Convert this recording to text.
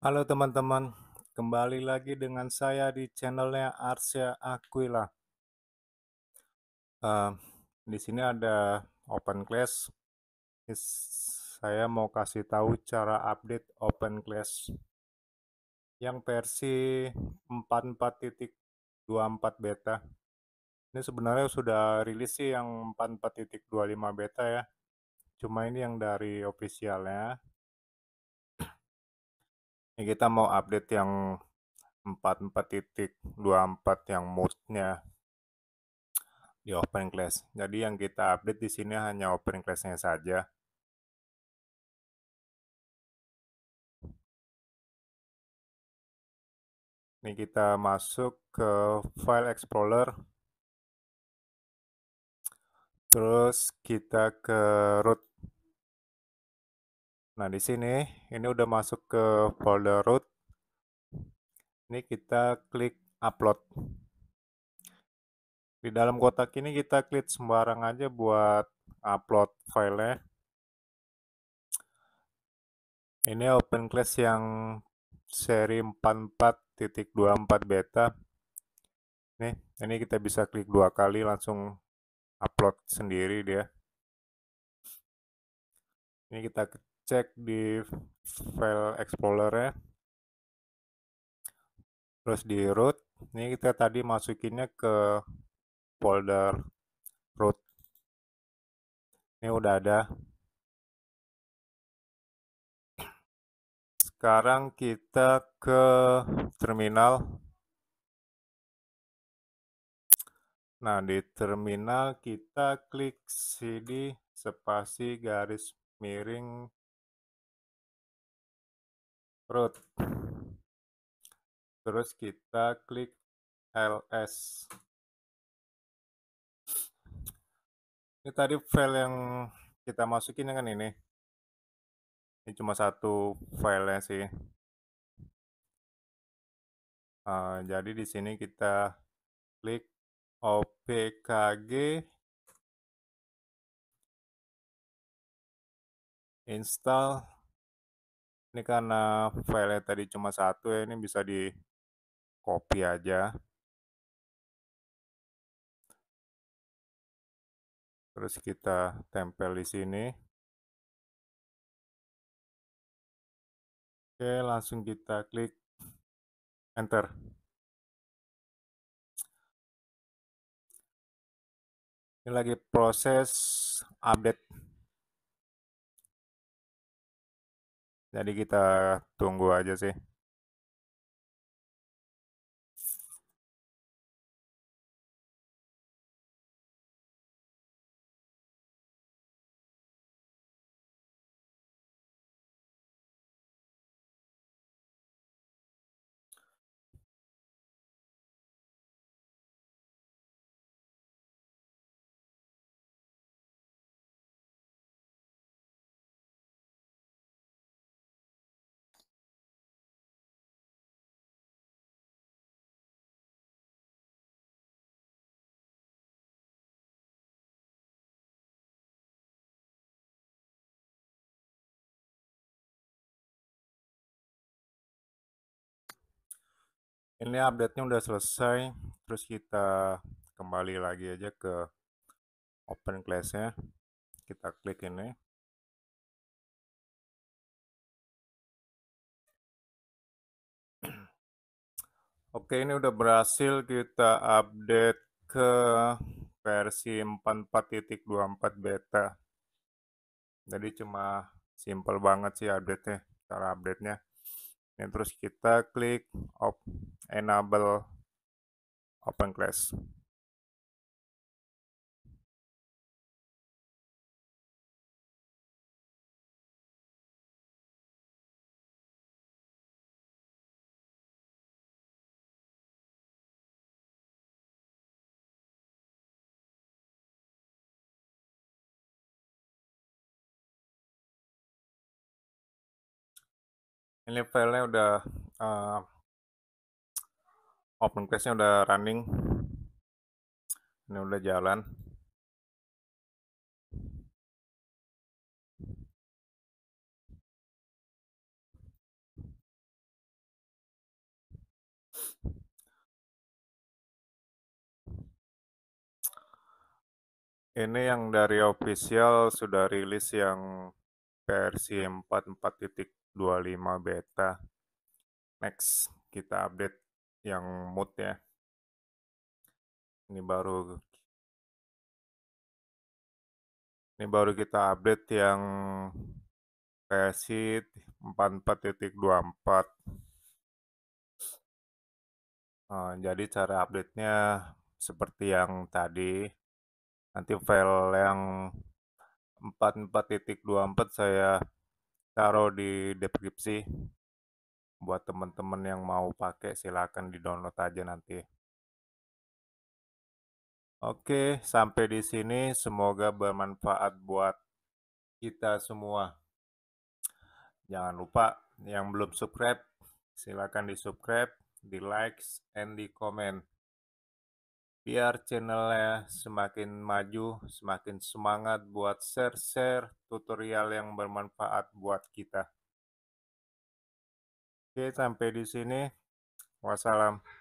Halo teman-teman, kembali lagi dengan saya di channelnya Arsya Aquila. Uh, di sini ada Open Class. Saya mau kasih tahu cara update Open Class yang versi 44.24 beta. Ini sebenarnya sudah rilis sih yang 44.25 beta ya. Cuma ini yang dari officialnya ini kita mau update yang 44.24 yang mode-nya di open class. Jadi yang kita update di sini hanya open class-nya saja. Ini kita masuk ke file explorer. Terus kita ke root Nah, di sini ini udah masuk ke folder root. Ini kita klik upload. Di dalam kotak ini kita klik sembarang aja buat upload filenya. Ini open class yang seri 44.24 beta. Nih, ini kita bisa klik dua kali langsung upload sendiri dia. Ini kita cek di file explorer ya terus di root ini kita tadi masukinnya ke folder root ini udah ada sekarang kita ke terminal nah di terminal kita klik cd spasi garis miring root. Terus kita klik ls. Ini tadi file yang kita masukin dengan ini. Ini cuma satu filenya sih. Uh, jadi di sini kita klik opkg install ini karena file tadi cuma satu ya, ini bisa di-copy aja. Terus kita tempel di sini. Oke, langsung kita klik Enter. Ini lagi proses update Jadi kita tunggu aja sih. Ini update-nya udah selesai, terus kita kembali lagi aja ke open class-nya. Kita klik ini. Oke, ini udah berhasil kita update ke versi 44.24 beta. Jadi cuma simple banget sih update-nya, cara update-nya dan nah, terus kita klik op enable open class ini filenya udah uh, open nya udah running ini udah jalan ini yang dari official sudah rilis yang versi 25 beta. Next, kita update yang mood ya. Ini baru ini baru kita update yang versi 44.24. Uh, jadi cara update-nya seperti yang tadi. Nanti file yang 44.24 saya Taruh di deskripsi. Buat teman-teman yang mau pakai silahkan di-download aja nanti. Oke, sampai di sini semoga bermanfaat buat kita semua. Jangan lupa yang belum subscribe, silakan di subscribe, di likes, and di comment biar channelnya semakin maju, semakin semangat buat share-share tutorial yang bermanfaat buat kita. Oke, sampai di sini. Wassalam.